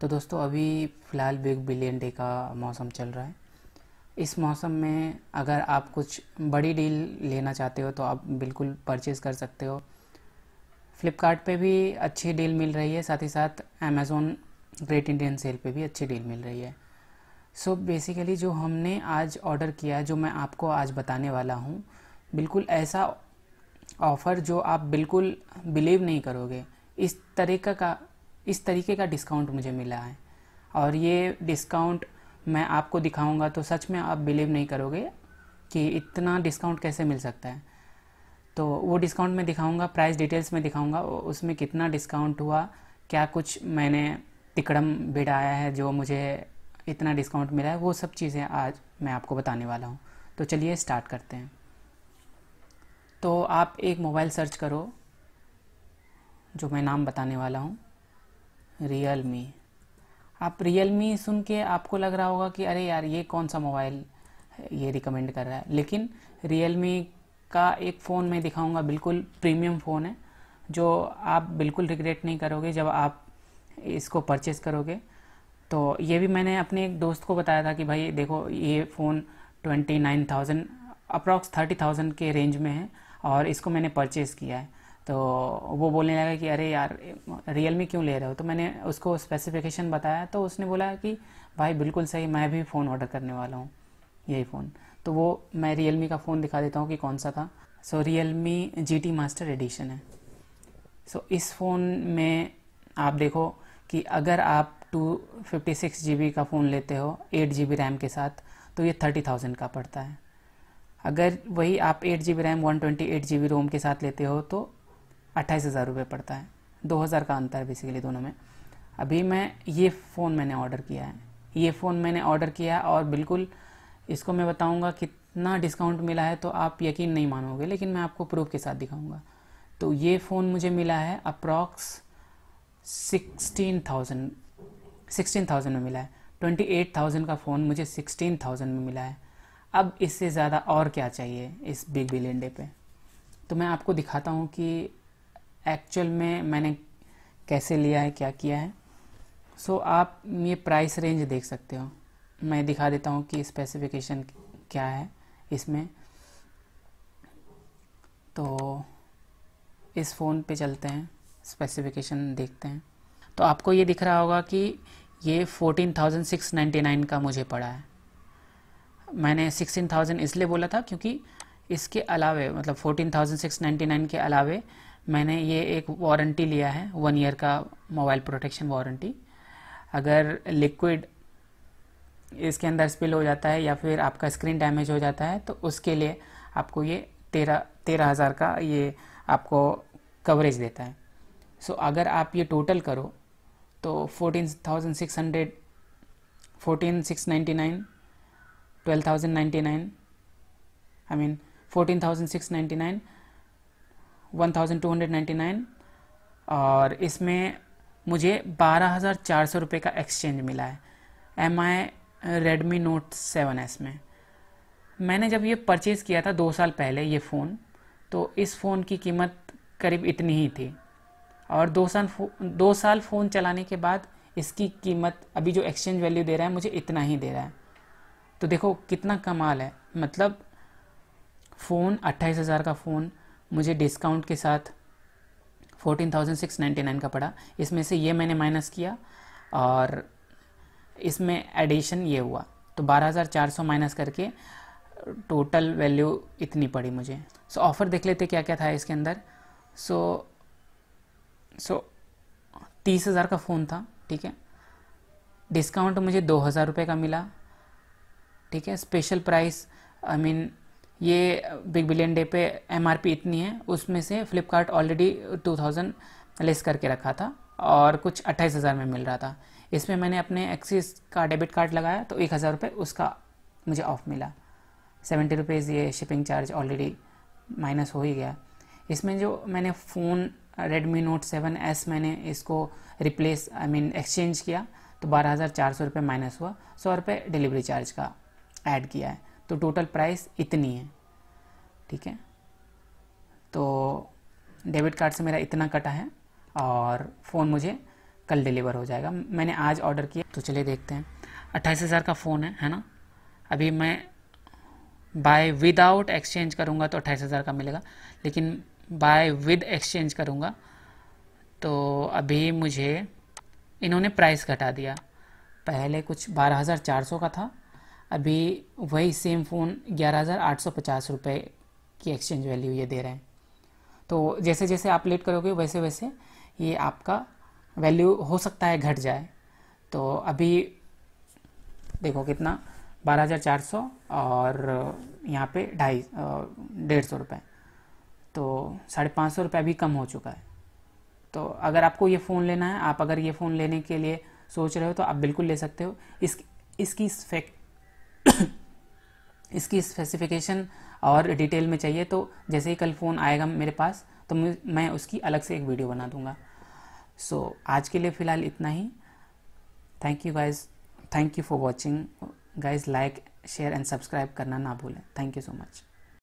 तो दोस्तों अभी फ़िलहाल बिग बिलियन डे का मौसम चल रहा है इस मौसम में अगर आप कुछ बड़ी डील लेना चाहते हो तो आप बिल्कुल परचेज़ कर सकते हो फ्लिपकार्ट भी अच्छी डील मिल रही है साथ ही साथ अमेज़ोन ग्रेट इंडियन सेल पे भी अच्छी डील मिल रही है सो so बेसिकली जो हमने आज ऑर्डर किया जो मैं आपको आज बताने वाला हूँ बिल्कुल ऐसा ऑफ़र जो आप बिल्कुल बिलीव नहीं करोगे इस तरीका का इस तरीके का डिस्काउंट मुझे मिला है और ये डिस्काउंट मैं आपको दिखाऊंगा तो सच में आप बिलीव नहीं करोगे कि इतना डिस्काउंट कैसे मिल सकता है तो वो डिस्काउंट मैं दिखाऊंगा प्राइस डिटेल्स में दिखाऊंगा उसमें कितना डिस्काउंट हुआ क्या कुछ मैंने तिकड़म बिड़ाया है जो मुझे इतना डिस्काउंट मिला है वो सब चीज़ें आज मैं आपको बताने वाला हूँ तो चलिए स्टार्ट करते हैं तो आप एक मोबाइल सर्च करो जो मैं नाम बताने वाला हूँ रियल मी आप रियल मी सुन के आपको लग रहा होगा कि अरे यार ये कौन सा मोबाइल ये रिकमेंड कर रहा है लेकिन रियल मी का एक फ़ोन मैं दिखाऊंगा बिल्कुल प्रीमियम फ़ोन है जो आप बिल्कुल रिग्रेट नहीं करोगे जब आप इसको परचेज़ करोगे तो ये भी मैंने अपने एक दोस्त को बताया था कि भाई देखो ये phone twenty nine thousand approx thirty thousand के रेंज में है और इसको मैंने परचेज़ किया है तो वो बोलने लगा कि अरे यार रियल क्यों ले रहे हो तो मैंने उसको स्पेसिफिकेशन बताया तो उसने बोला कि भाई बिल्कुल सही मैं भी फ़ोन ऑर्डर करने वाला हूँ यही फ़ोन तो वो मैं रियलमी का फ़ोन दिखा देता हूँ कि कौन सा था so Realme G T master edition है सो so, इस फ़ोन में आप देखो कि अगर आप two fifty six G B का फ़ोन लेते हो एट जी बी रैम के साथ तो ये थर्टी थाउजेंड का पड़ता है अगर वही आप eight G B RAM one twenty eight G B ROM के साथ लेते हो तो अट्ठाईस हज़ार रुपये पड़ता है दो हज़ार का अंतर है बेसिकली दोनों में अभी मैं ये फ़ोन मैंने ऑर्डर किया है ये फ़ोन मैंने ऑर्डर किया और बिल्कुल इसको मैं बताऊँगा कितना डिस्काउंट मिला है तो आप यकीन नहीं मानोगे लेकिन मैं आपको प्रूफ के साथ दिखाऊँगा तो ये फ़ोन मुझे मिला है approx sixteen thousand sixteen thousand में मिला है ट्वेंटी एट थाउजेंड का फ़ोन मुझे सिक्सटीन थाउजेंड में मिला है अब इससे ज़्यादा और क्या चाहिए इस बिग बिलियन डे पे तो मैं आपको दिखाता हूँ कि एक्चुअल में मैंने कैसे लिया है क्या किया है सो so, आप ये प्राइस रेंज देख सकते हो मैं दिखा देता हूँ कि स्पेसिफिकेशन क्या है इसमें तो इस फ़ोन पे चलते हैं स्पेसिफिकेशन देखते हैं तो आपको ये दिख रहा होगा कि ये 14,699 का मुझे पड़ा है मैंने 16,000 इसलिए बोला था क्योंकि इसके अलावे मतलब 14,699 के अलावे मैंने ये एक वारंटी लिया है वन ईयर का मोबाइल प्रोटेक्शन वारंटी अगर लिक्विड इसके अंदर स्पिल हो जाता है या फिर आपका स्क्रीन डैमेज हो जाता है तो उसके लिए आपको ये तेरह तेरह हज़ार का ये आपको कवरेज देता है सो so, अगर आप ये टोटल करो तो fourteen thousand six hundred fourteen six ninety nine twelve thousand ninety nine I mean fourteen thousand six ninety nine 1299 और इसमें मुझे बारह हज़ार चार सौ रुपये का एक्सचेंज मिला है M I Redmi note seven S में मैंने जब ये परचेज़ किया था दो साल पहले ये फ़ोन तो इस फ़ोन की कीमत करीब इतनी ही थी और दो साल दो साल फ़ोन चलाने के बाद इसकी कीमत अभी जो एक्सचेंज वैल्यू दे रहा है मुझे इतना ही दे रहा है तो देखो कितना कमाल है मतलब फ़ोन अट्ठाईस हज़ार का फ़ोन मुझे डिस्काउंट के साथ fourteen thousand six ninety nine का पड़ा इसमें से ये मैंने माइनस किया और इसमें एडिशन ये हुआ तो बारह हज़ार चार सौ माइनस करके टोटल वैल्यू इतनी पड़ी मुझे सो so, ऑफ़र देख लेते क्या क्या था इसके अंदर सो सो तीस हज़ार का फ़ोन था ठीक है डिस्काउंट मुझे दो हज़ार रुपये का मिला ठीक है स्पेशल प्राइस आई मीन ये बिग बिलियन डे पे एमआरपी इतनी है उसमें से फ्लिपकार्ट ऑलरेडी 2000 लेस करके रखा था और कुछ अट्ठाईस हज़ार में मिल रहा था इसमें मैंने अपने एक्सिस का डेबिट कार्ड लगाया तो एक हज़ार रुपये उसका मुझे ऑफ मिला सेवेंटी रुपीज़ ये शिपिंग चार्ज ऑलरेडी माइनस हो ही गया इसमें जो मैंने phone Redmi note seven S मैंने इसको रिप्लेस आई मीन एक्सचेंज किया तो बारह हज़ार चार सौ रुपये माइनस हुआ सौ रुपये डिलीवरी चार्ज का ऐड किया है तो टोटल प्राइस इतनी है ठीक है तो डेबिट कार्ड से मेरा इतना कटा है और फ़ोन मुझे कल डिलीवर हो जाएगा मैंने आज ऑर्डर किया तो चलिए देखते हैं अट्ठाईस हज़ार का फ़ोन है है ना अभी मैं बाय विदाउट एक्सचेंज करूँगा तो अट्ठाईस हज़ार का मिलेगा लेकिन बाय विद एक्सचेंज करूँगा तो अभी मुझे इन्होंने प्राइस घटा दिया पहले कुछ बारह हज़ार चार सौ का था अभी वही सेम फ़ोन ग्यारह हज़ार आठ सौ पचास रुपये की एक्सचेंज वैल्यू ये दे रहे हैं तो जैसे जैसे आप लेट करोगे वैसे वैसे ये आपका वैल्यू हो सकता है घट जाए तो अभी देखो कितना बारह हज़ार चार सौ और यहाँ पे ढाई डेढ़ सौ रुपये तो साढ़े पाँच सौ रुपये अभी कम हो चुका है तो अगर आपको ये फ़ोन लेना है आप अगर ये फ़ोन लेने के लिए सोच रहे हो तो आप बिल्कुल ले सकते हो इस इसकी फैक्ट इसकी स्पेसिफिकेशन और डिटेल में चाहिए तो जैसे ही कल फ़ोन आएगा मेरे पास तो मैं उसकी अलग से एक वीडियो बना दूँगा सो so, आज के लिए फ़िलहाल इतना ही thank you guys thank you for watching guys like share and subscribe करना ना भूलें थैंक यू सो मच